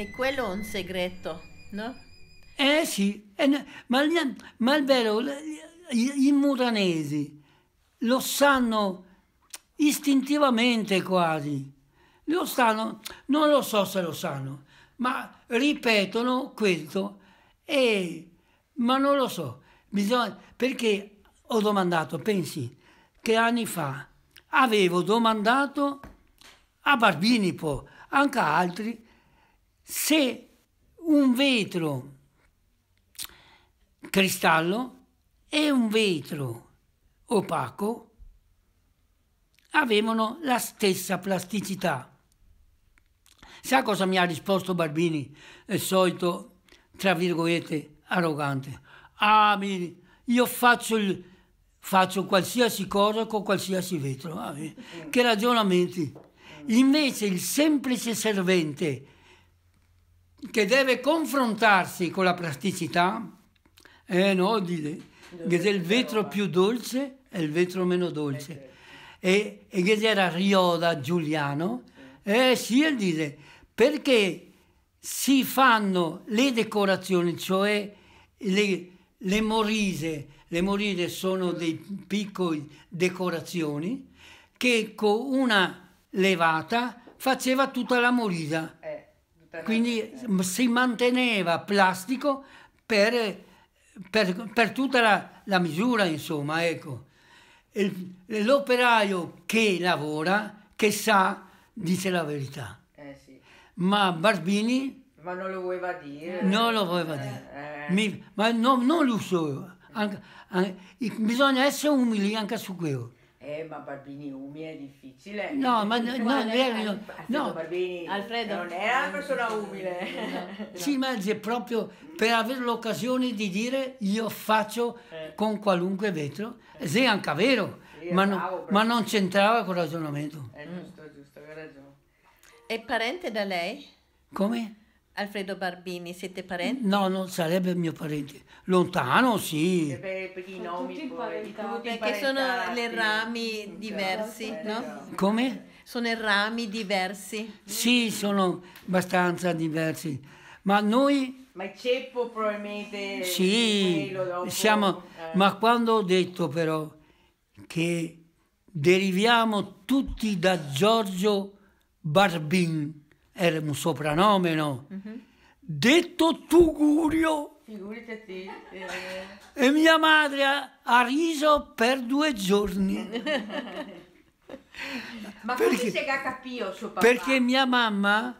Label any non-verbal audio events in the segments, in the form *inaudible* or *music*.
E quello è un segreto, no? Eh sì, eh, ma, ma il bello, i muranesi lo sanno istintivamente quasi, lo sanno, non lo so se lo sanno, ma ripetono questo, e, ma non lo so, Bisogna, perché ho domandato, pensi, che anni fa avevo domandato a Barbinipo, anche a altri, se un vetro cristallo e un vetro opaco avevano la stessa plasticità. Sa cosa mi ha risposto Barbini, il solito, tra virgolette, arrogante? Ah, miri, io faccio, il, faccio qualsiasi cosa con qualsiasi vetro. Ah, che ragionamenti! Invece il semplice servente che deve confrontarsi con la plasticità eh, no, di, che del vetro più dolce e il vetro meno dolce. E, e che era Rioda Giuliano, eh, sì, e dice, perché si fanno le decorazioni, cioè le, le morise, le morise sono dei piccoli decorazioni che con una levata faceva tutta la morisa per Quindi essere. si manteneva plastico per, per, per tutta la, la, misura, insomma, ecco. L'operaio che lavora, che sa, dice la verità. Eh sì. Ma Barbini... Ma non lo voleva dire. Non lo voleva dire. Eh. eh. Mi, ma no, non lo so. Anche, anche, bisogna essere umili anche su quello. Eh, ma Barbini Umi è difficile. No, ma no, no, lei, no, no. Barbini Alfredo. non era una persona umile. No. *laughs* Sì, ma è proprio per avere l'occasione di dire io faccio eh. con qualunque vetro, eh. se anche vero, sì, ma, bravo, ma, non c'entrava con il ragionamento. È giusto, giusto, hai ragione. È parente da lei? Come? Alfredo Barbini, siete parenti? No, non sarebbe mio parente. Lontano, sì. Eh per, per nomi, tutti parentati, perché sono le rami diversi, no? Come? Sono i rami diversi. Sì, sono abbastanza diversi. Ma noi... Ma il ceppo probabilmente... Sì, siamo... Eh. Ma quando ho detto però che deriviamo tutti da Giorgio Barbin, era un sopranomeno, uh-huh. Mhm. detto Tugurio. Figurati. Eh. E mia madre ha riso per due giorni. *laughs* Ma perché, come si è capito suo papà? Perché mia mamma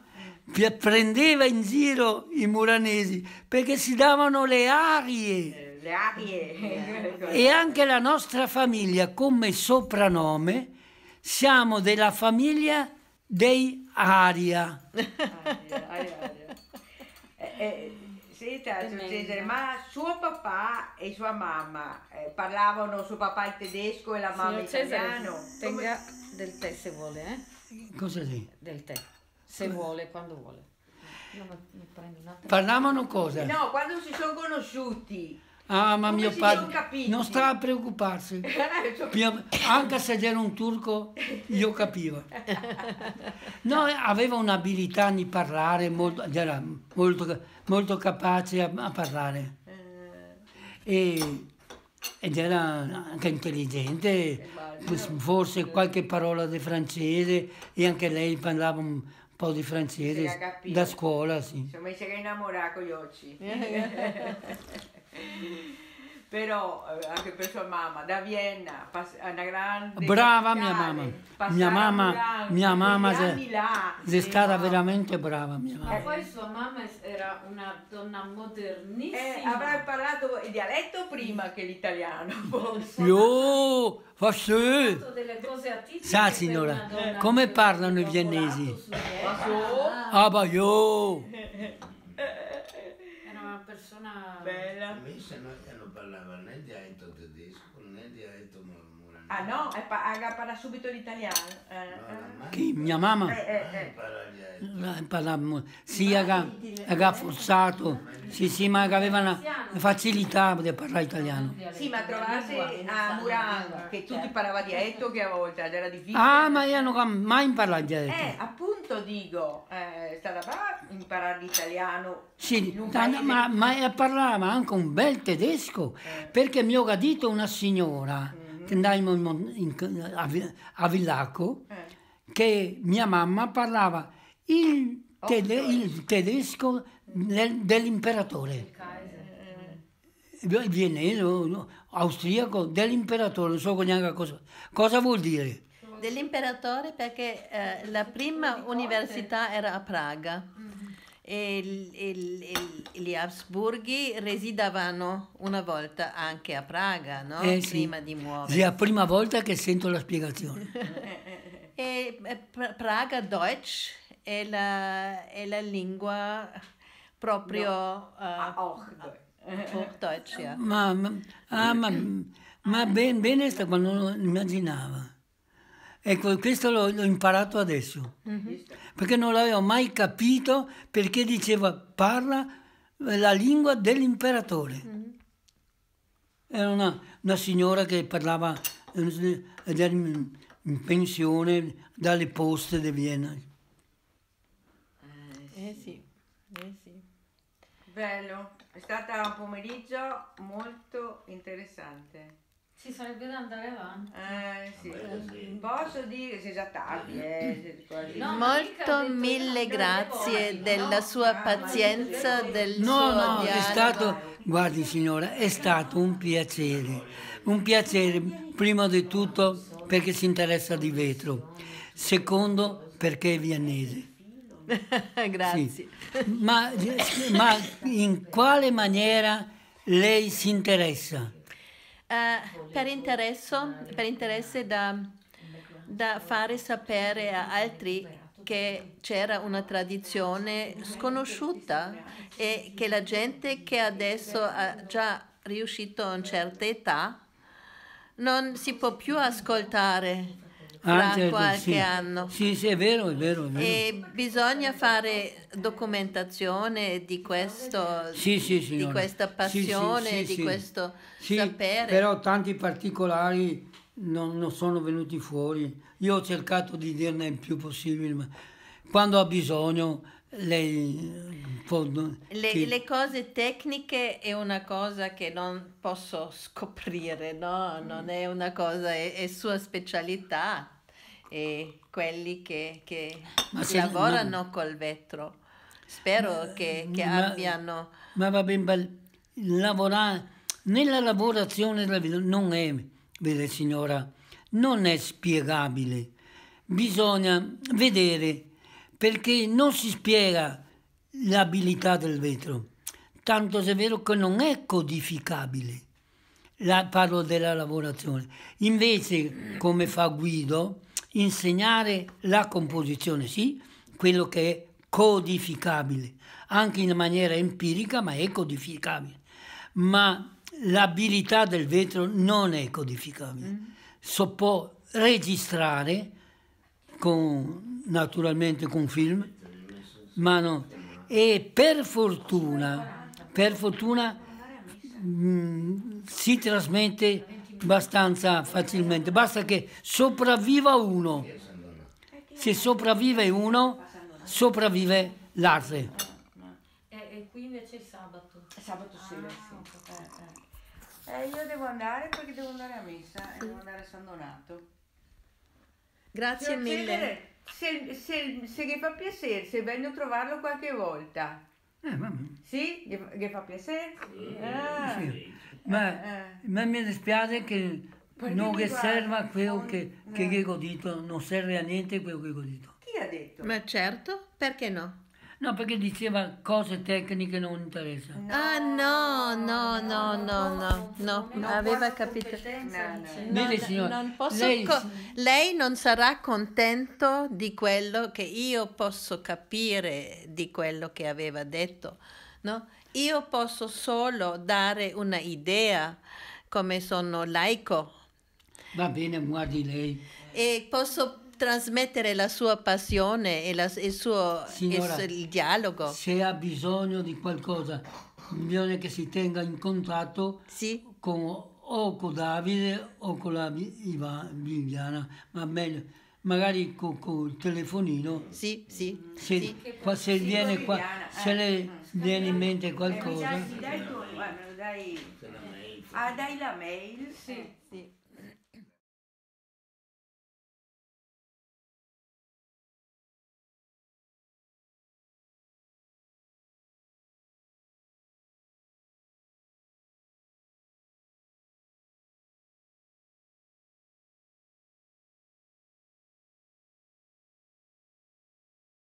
prendeva in giro i muranesi perché si davano le arie. Eh, le arie. *laughs* e anche la nostra famiglia come soprannome siamo della famiglia dei aria. aria, aria. Eh, eh, senta, ma suo papà e sua mamma eh, parlavano suo papà in tedesco e la mamma in italiano? Tenga Come... del tè se vuole, eh? Cosa sì? Del tè, se Come... vuole, quando vuole. Io mi prendo un altro. Parlavano cosa? No, quando si sono conosciuti. Ah, ma Come mio padre non stava a preoccuparsi. *laughs* Eh, anche se era un turco, io capivo. *laughs* No, aveva un'abilità di parlare, molto, era molto, molto capace a, a parlare. Eh. E, ed era anche intelligente, forse qualche parola di francese e anche lei parlava un, po' di francese da scuola, sì. Insomma, si era innamorato, Yocci. *laughs* *laughs* però eh, anche per sua mamma da Vienna a una grande brava mia mamma mia mamma mia mamma se, Milano, è stata no. veramente brava mia mamma ma poi sua mamma era una donna modernissima eh, avrà imparato il dialetto prima che l'italiano *laughs* forse io forse sa signora come parlano i viennesi ah bah io *laughs* eh persona bella. A me sembra che non parlava né dialetto tedesco né dialetto murano. Ah no? Ah, parla subito l'italiano. Eh, eh. Chi? Mia mamma? Eh, eh, Parla, sì, era forzato. Sì, sì, ma aveva una facilità di parlare italiano. Sì, ma trovarsi a Murano che tutti cioè. parlava dialetto che a volte era difficile. Ah, ma io non mai imparato dialetto. Eh, appunto questo dico, è eh, stata brava a imparare l'italiano. Sì, tanto, ma, ma, parlava anche un bel tedesco, eh. perché mi ho cadito una signora, mm -hmm. che andavamo in, in, a, a Villacco, eh. che mia mamma parlava il, tede, oh, il tedesco del, dell'imperatore. Viene austriaco dell'imperatore, non so neanche cosa, cosa vuol dire dell'imperatore perché eh, la prima università era a Praga mm-hmm. e, e, e, gli Habsburghi residavano una volta anche a Praga, no? eh, prima sì. di muoversi. è la prima volta che sento la spiegazione. *laughs* e, eh, Praga Deutsch è la, è la lingua proprio... No. Uh, eh, auch ah, Deutsch. Auch Deutsch, ja. Ma, ma, ah, ma, ma ben, bene sta quando non immaginava. Ecco, questo l'ho, imparato adesso, mm-hmm. perché non l'avevo mai capito perché diceva parla la lingua dell'imperatore. Mm-hmm. Era una, una, signora che parlava in, eh, mm, in pensione dalle poste di Vienna. Eh, eh sì, eh sì. Bello, è stato un pomeriggio molto interessante. Si sarebbe da andare avanti. Eh, ah, sì. Sì. Posso dire, che sei già tardi. Eh, eh. no, Molto mille grazie voi, della no? sua ah, pazienza, del no, suo No, dialogo. è stato, guardi signora, è stato un piacere. Un piacere prima di tutto perché si interessa di vetro, secondo perché è viennese. *laughs* grazie. Sì. Ma, ma in quale maniera lei si interessa? uh, per, interesse, per interesse da, da fare sapere a altri che c'era una tradizione sconosciuta e che la gente che adesso ha già riuscito a una certa età non si può più ascoltare ah, certo, qualche sì. anno. Sì, sì, è vero, è vero, è vero. E bisogna fare documentazione di, questo, sì, sì, di questa passione, di questo sapere. Però tanti particolari non, non, sono venuti fuori. Io ho cercato di dirne il più possibile, ma quando ha bisogno lei le, che... le, cose tecniche è una cosa che non posso scoprire, no? Non è una cosa, è, è sua specialità. E quelli che, che se, lavorano ma, col vetro, spero che, eh, che ma, abbiano... Ma va bene, lavorare, nella lavorazione della vita non è, vede signora, non è spiegabile. Bisogna vedere perché non si spiega l'abilità del vetro, tanto se è vero che non è codificabile, La, parlo della lavorazione. Invece, come fa Guido, insegnare la composizione, sì, quello che è codificabile, anche in maniera empirica, ma è codificabile. Ma l'abilità del vetro non è codificabile. Mm. So può registrare con, naturalmente con film, ma no. E per fortuna, per fortuna mh, mm, si trasmette abbastanza facilmente, basta che sopravviva uno. Se sopravvive uno, sopravvive l'arte. E, qui invece il sabato. Sabato sera, sì. Ah, eh, eh, eh. eh, io devo andare perché devo andare a messa e devo andare a San Donato. Grazie Signor mille. Cesare, se, gli fa piacere, se vengo a trovarlo qualche volta. Eh, mamma. Sì? Gli, fa piacere? Sì. Ah. sì. Ma, eh, eh. ma, mi dispiace che Perché non che serva quello non, che, no. Eh. gli ho detto, non serve a niente quello che ho detto. Chi ha detto? Ma certo, perché no? No, perché diceva cose tecniche non interessano. No, ah no, no, no, no, no, no, no aveva capito. Vede signora, non posso lei, co- lei non sarà contento di quello che io posso capire di quello che aveva detto, no? Io posso solo dare una idea come sono laico. Va bene, guardi lei. E posso trasmettere la sua passione e la, il suo Signora, il, il dialogo. Se ha bisogno di qualcosa, bisogna che si tenga in contatto sì. con, o con Davide o con la Viviana, ma meglio magari con, con, il telefonino. Sì, sì. Se, sì. Qua, se sì, viene, qua, eh. se le eh, viene in mente eh, qualcosa. Eh, dai, tu, guarda, dai. Ah, dai la mail? Sì, sì.